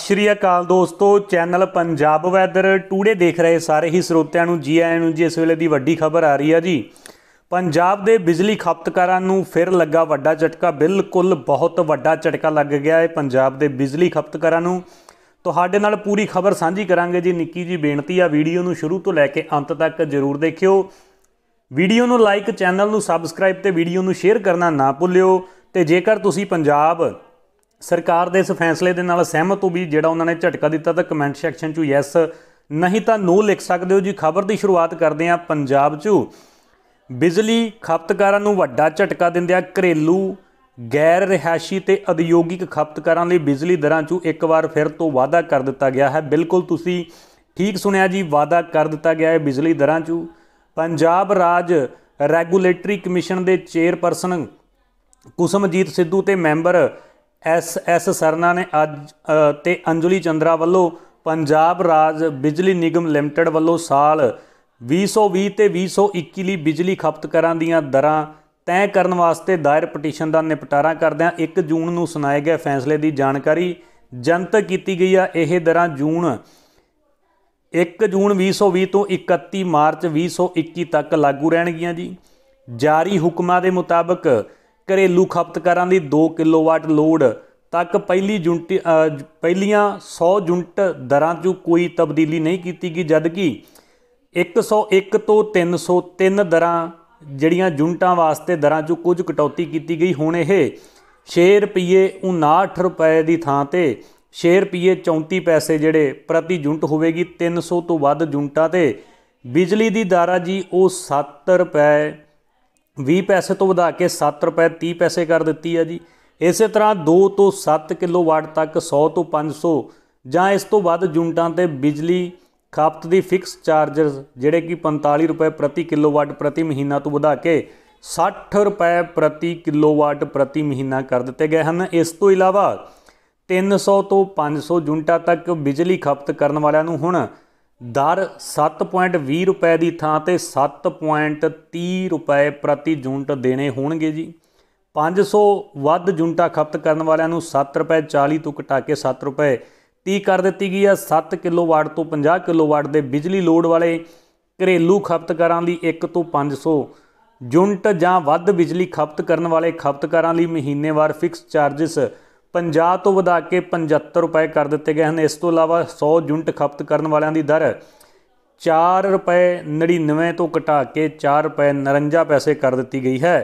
ਸਤਿ ਸ਼੍ਰੀ ਅਕਾਲ ਦੋਸਤੋ channel Punjab weather today ਦੇਖ ਰਹੇ ਸਾਰੇ ਹੀ ਸਰੋਤਿਆਂ ਨੂੰ ਜੀ ਆਇਆਂ ਨੂੰ ਜੀ ਇਸ ਵੇਲੇ ਦੀ ਵੱਡੀ ਖਬਰ ਆ ਰਹੀ ਆ ਜੀ ਪੰਜਾਬ ਦੇ ਬਿਜਲੀ ਖਪਤਕਾਰਾਂ ਨੂੰ ਫਿਰ ਲੱਗਾ ਵੱਡਾ ਝਟਕਾ ਬਿਲਕੁਲ ਬਹੁਤ ਵੱਡਾ ਝਟਕਾ ਲੱਗ ਗਿਆ ਹੈ ਪੰਜਾਬ ਦੇ ਬਿਜਲੀ ਖਪਤਕਾਰਾਂ ਨੂੰ ਤੁਹਾਡੇ ਨਾਲ ਪੂਰੀ ਖਬਰ ਸਾਂਝੀ ਕਰਾਂਗੇ ਜੀ ਨਿੱਕੀ ਜੀ ਬੇਨਤੀ ਆ ਵੀਡੀਓ ਨੂੰ ਸ਼ੁਰੂ ਤੋਂ ਲੈ ਕੇ ਅੰਤ ਤੱਕ ਜ਼ਰੂਰ ਦੇਖਿਓ ਵੀਡੀਓ ਨੂੰ ਲਾਈਕ ਚੈਨਲ ਨੂੰ ਸਬਸਕ੍ਰਾਈਬ ਤੇ ਵੀਡੀਓ ਨੂੰ ਸ਼ੇਅਰ ਕਰਨਾ ਨਾ ਭੁੱਲਿਓ ਤੇ ਜੇਕਰ ਤੁਸੀਂ ਪੰਜਾਬ ਸਰਕਾਰ ਦੇ ਇਸ ਫੈਸਲੇ ਦੇ ਨਾਲ ਸਹਿਮਤ ਹੋ ਵੀ ਜਿਹੜਾ ਉਹਨਾਂ ਨੇ ਝਟਕਾ ਦਿੱਤਾ ਤਾਂ ਕਮੈਂਟ ਸੈਕਸ਼ਨ 'ਚ ਯੈਸ ਨਹੀਂ ਤਾਂ ਨੋ ਲਿਖ ਸਕਦੇ ਹੋ ਜੀ ਖਬਰ ਦੀ ਸ਼ੁਰੂਆਤ ਕਰਦੇ ਹਾਂ ਪੰਜਾਬ 'ਚ ਬਿਜਲੀ ਖਪਤਕਾਰਾਂ ਨੂੰ ਵੱਡਾ ਝਟਕਾ ਦਿੰਦਿਆਂ ਘਰੇਲੂ ਗੈਰ ਰਿਹਾਇਸ਼ੀ ਤੇ ਉਦਯੋਗਿਕ ਖਪਤਕਾਰਾਂ ਲਈ ਬਿਜਲੀ ਦਰਾਂ 'ਚ ਇੱਕ ਵਾਰ ਫਿਰ ਤੋਂ ਵਾਅਦਾ ਕਰ ਦਿੱਤਾ ਗਿਆ ਹੈ ਬਿਲਕੁਲ ਤੁਸੀਂ ਠੀਕ ਸੁਣਿਆ ਜੀ ਵਾਅਦਾ ਕਰ ਦਿੱਤਾ ਗਿਆ ਹੈ ਬਿਜਲੀ ਦਰਾਂ 'ਚ ਪੰਜਾਬ ਰਾਜ ਰੈਗੂਲੇਟਰੀ ਕਮਿਸ਼ਨ ਦੇ ਚੇਅਰਪਰਸਨ ਕੁਸਮਜੀਤ ਸਿੱਧੂ ਤੇ ਮੈਂਬਰ ਐਸ ਐਸ ਸਰਨਾ ਨੇ ਅੱਜ ਤੇ ਅੰਜਲੀ ਚੰਦਰਾ ਵੱਲੋਂ ਪੰਜਾਬ ਰਾਜ ਬਿਜਲੀ ਨਿਗਮ ਲਿਮਟਿਡ ਵੱਲੋਂ ਸਾਲ 2020 ਤੇ 2021 ਲਈ ਬਿਜਲੀ ਖਪਤਕਾਰਾਂ ਦੀਆਂ ਦਰਾਂ ਤੈਅ ਕਰਨ ਵਾਸਤੇ ਦਾਇਰ ਪਟੀਸ਼ਨ ਦਾ ਨਿਪਟਾਰਾ ਕਰਦਿਆਂ 1 ਜੂਨ ਨੂੰ ਸੁਣਾਏ ਗਏ ਫੈਸਲੇ ਦੀ ਜਾਣਕਾਰੀ ਜਨਤਕ ਕੀਤੀ ਗਈ ਆ ਇਹ ਦਰਾਂ ਜੂਨ 1 ਜੂਨ 2020 ਤੋਂ 31 ਮਾਰਚ 2021 ਤੱਕ ਲਾਗੂ ਰਹਿਣਗੀਆਂ ਜੀ ਜਾਰੀ ਹੁਕਮਾਂ ਦੇ ਮੁਤਾਬਕ ਘਰੇਲੂ ਖਪਤਕਾਰਾਂ ਦੀ 2 ਕਿਲੋਵਾਟ ਲੋਡ ਤੱਕ ਪਹਿਲੀ ਯੂਨਿਟ ਪਹਿਲੀਆਂ 100 ਯੂਨਿਟ ਦਰਾਂ 'ਚ ਕੋਈ ਤਬਦੀਲੀ ਨਹੀਂ ਕੀਤੀ ਗਈ ਜਦਕਿ 101 ਤੋਂ 303 ਦਰਾਂ ਜਿਹੜੀਆਂ ਯੂਨਿਟਾਂ ਵਾਸਤੇ ਦਰਾਂ 'ਚ ਕੁਝ ਕਟੌਤੀ ਕੀਤੀ ਗਈ ਹੁਣ ਇਹ 6 ਰੁਪਏ 59 ਰੁਪਏ ਦੀ ਥਾਂ ਤੇ 6 ਰੁਪਏ 34 ਪੈਸੇ ਜਿਹੜੇ ਪ੍ਰਤੀ ਯੂਨਿਟ ਹੋਵੇਗੀ 300 ਤੋਂ ਵੱਧ ਯੂਨਿਟਾਂ ਤੇ ਬਿਜਲੀ ਦੀ ਦਰ ਆ ਜੀ ਉਹ 7 ਰੁਪਏ 20 ਪੈਸੇ ਤੋਂ ਵਧਾ ਕੇ 7 ਰੁਪਏ 30 ਪੈਸੇ ਕਰ ਦਿੱਤੀ ਹੈ ਜੀ ਇਸੇ ਤਰ੍ਹਾਂ 2 ਤੋਂ 7 ਕਿਲੋਵਾਟ ਤੱਕ 100 ਤੋਂ 500 ਜਾਂ ਇਸ ਤੋਂ ਵੱਧ ਜੁਨਟਾਂ ਤੇ ਬਿਜਲੀ ਖਪਤ ਦੀ ਫਿਕਸ ਚਾਰਜਰਸ ਜਿਹੜੇ ਕਿ 45 ਰੁਪਏ ਪ੍ਰਤੀ ਕਿਲੋਵਾਟ ਪ੍ਰਤੀ ਮਹੀਨਾ ਤੋਂ ਵਧਾ ਕੇ 60 ਰੁਪਏ ਪ੍ਰਤੀ ਕਿਲੋਵਾਟ ਪ੍ਰਤੀ ਮਹੀਨਾ ਕਰ ਦਿੱਤੇ ਗਏ ਹਨ ਇਸ ਤੋਂ ਇਲਾਵਾ 300 ਤੋਂ 500 ਜੁਨਟਾਂ ਤੱਕ ਬਿਜਲੀ ਖਪਤ ਕਰਨ ਵਾਲਿਆਂ ਨੂੰ ਹੁਣ ਦਰ 7.20 ਰੁਪਏ ਦੀ ਥਾਂ ਤੇ 7.30 ਰੁਪਏ ਪ੍ਰਤੀ ਯੂਨਿਟ ਦੇਣੇ ਹੋਣਗੇ ਜੀ 500 ਵੱਧ ਯੂਨਿਟਾਂ ਖਪਤ ਕਰਨ ਵਾਲਿਆਂ ਨੂੰ 7 ਰੁਪਏ 40 ਤੋਂ ਘਟਾ ਕੇ 7 ਰੁਪਏ 30 ਕਰ ਦਿੱਤੀ ਗਈ ਹੈ 7 ਕਿਲੋਵਾਟ ਤੋਂ 50 ਕਿਲੋਵਾਟ ਦੇ ਬਿਜਲੀ ਲੋਡ ਵਾਲੇ ਘਰੇਲੂ ਖਪਤਕਾਰਾਂ ਲਈ 1 ਤੋਂ 500 ਯੂਨਿਟ ਜਾਂ ਵੱਧ ਬਿਜਲੀ ਖਪਤ ਕਰਨ ਵਾਲੇ ਖਪਤਕਾਰਾਂ ਲਈ ਮਹੀਨੇਵਾਰ ਫਿਕਸ ਚਾਰजेस 50 ਤੋਂ ਵਧਾ ਕੇ 75 ਰੁਪਏ ਕਰ ਦਿੱਤੇ ਗਏ ਹਨ ਇਸ ਤੋਂ ਇਲਾਵਾ 100 ਯੂਨਿਟ ਖਪਤ ਕਰਨ ਵਾਲਿਆਂ ਦੀ ਦਰ 4 ਰੁਪਏ 99 ਤੋਂ ਘਟਾ ਕੇ 4 ਰੁਪਏ 49 ਪੈਸੇ ਕਰ ਦਿੱਤੀ ਗਈ ਹੈ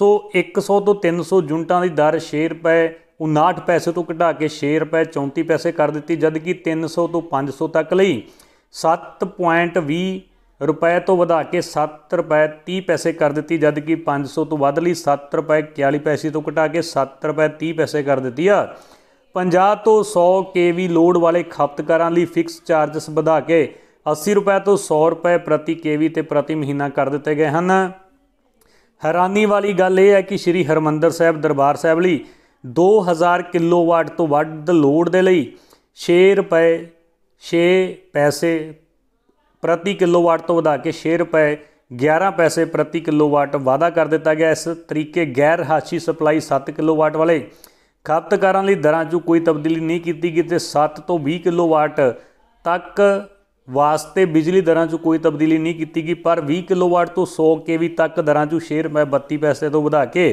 ਸੋ 100 ਤੋਂ 300 ਯੂਨਿਟਾਂ ਦੀ ਦਰ 6 ਰੁਪਏ 59 ਪੈਸੇ ਤੋਂ ਘਟਾ ਕੇ 6 ਰੁਪਏ 34 ਪੈਸੇ ਕਰ ਦਿੱਤੀ ਜਦਕਿ 300 ਤੋਂ 500 ਤੱਕ ਲਈ 7.20 ਰੁਪਏ ਤੋਂ ਵਧਾ ਕੇ 7 ਰੁਪਏ 30 ਪੈਸੇ ਕਰ ਦਿੱਤੀ ਜਦ ਕਿ 500 ਤੋਂ ਵੱਧ ਲਈ 7 ਰੁਪਏ 41 ਪੈਸੇ ਤੋਂ ਘਟਾ ਕੇ 7 ਰੁਪਏ 30 ਪੈਸੇ ਕਰ ਦਿੱਤੀ ਆ 50 ਤੋਂ 100 ਕੇਵੀ ਲੋਡ ਵਾਲੇ ਖਪਤਕਾਰਾਂ ਲਈ ਫਿਕਸ ਚਾਰजेस ਵਧਾ ਕੇ 80 ਰੁਪਏ ਤੋਂ 100 ਰੁਪਏ ਪ੍ਰਤੀ ਕੇਵੀ ਤੇ ਪ੍ਰਤੀ ਮਹੀਨਾ ਕਰ ਦਿੱਤੇ ਗਏ ਹਨ ਹੈਰਾਨੀ ਵਾਲੀ ਗੱਲ ਇਹ ਹੈ ਕਿ ਸ੍ਰੀ ਹਰਮੰਦਰ ਸਾਹਿਬ ਦਰਬਾਰ ਸਾਹਿਬ ਲਈ 2000 ਕਿਲੋਵਾਟ ਤੋਂ ਵੱਧ ਲੋਡ ਦੇ ਲਈ 6 ਰੁਪਏ 6 ਪੈਸੇ ਪ੍ਰਤੀ ਕਿਲੋਵਾਟ ਤੋਂ ਵਧਾ ਕੇ 6 ਰੁਪਏ 11 ਪੈਸੇ ਪ੍ਰਤੀ ਕਿਲੋਵਾਟ ਵਾਧਾ ਕਰ ਦਿੱਤਾ ਗਿਆ ਇਸ ਤਰੀਕੇ ਗੈਰ ਹਾਸ਼ੀ ਸਪਲਾਈ 7 ਕਿਲੋਵਾਟ ਵਾਲੇ ਖਪਤਕਾਰਾਂ ਲਈ ਦਰਾਂ 'ਚ ਕੋਈ ਤਬਦੀਲੀ ਨਹੀਂ ਕੀਤੀ ਗਈ ਤੇ 7 ਤੋਂ 20 ਕਿਲੋਵਾਟ ਤੱਕ ਵਾਸਤੇ ਬਿਜਲੀ ਦਰਾਂ 'ਚ ਕੋਈ ਤਬਦੀਲੀ ਨਹੀਂ ਕੀਤੀ ਗਈ ਪਰ 20 ਕਿਲੋਵਾਟ ਤੋਂ 100 ਕੇਵੀ ਤੱਕ ਦਰਾਂ 'ਚ 6 ਰੁਪਏ 32 ਪੈਸੇ ਤੋਂ ਵਧਾ ਕੇ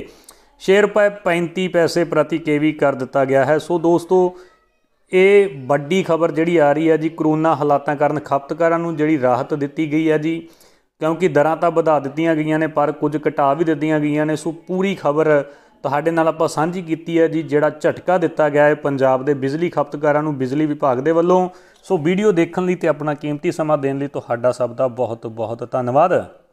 6 ਰੁਪਏ 35 ਪੈਸੇ ਪ੍ਰਤੀ ਕੇਵੀ ਕਰ ਦਿੱਤਾ ਗਿਆ ਹੈ ਸੋ ਦੋਸਤੋ ਇਹ ਵੱਡੀ ਖਬਰ ਜਿਹੜੀ ਆ ਰਹੀ ਹੈ ਜੀ ਕਰੋਨਾ ਹਾਲਾਤਾਂ ਕਾਰਨ ਖਪਤਕਾਰਾਂ ਨੂੰ ਜਿਹੜੀ ਰਾਹਤ ਦਿੱਤੀ ਗਈ ਹੈ ਜੀ ਕਿਉਂਕਿ ਦਰਾਂ ਤਾਂ ਵਧਾ ਦਿੱਤੀਆਂ ਗਈਆਂ ਨੇ ਪਰ ਕੁਝ ਘਟਾ ਵੀ ਦਿੱਤੀਆਂ ਗਈਆਂ ਨੇ ਸੋ ਪੂਰੀ ਖਬਰ ਤੁਹਾਡੇ ਨਾਲ ਆਪਾਂ ਸਾਂਝੀ ਕੀਤੀ ਹੈ ਜੀ ਜਿਹੜਾ ਝਟਕਾ ਦਿੱਤਾ ਗਿਆ ਹੈ ਪੰਜਾਬ ਦੇ ਬਿਜਲੀ ਖਪਤਕਾਰਾਂ ਨੂੰ ਬਿਜਲੀ ਵਿਭਾਗ ਦੇ ਵੱਲੋਂ ਸੋ ਵੀਡੀਓ ਦੇਖਣ ਲਈ ਤੇ ਆਪਣਾ ਕੀਮਤੀ ਸਮਾਂ ਦੇਣ ਲਈ ਤੁਹਾਡਾ ਸਭ ਦਾ ਬਹੁਤ ਬਹੁਤ ਧੰਨਵਾਦ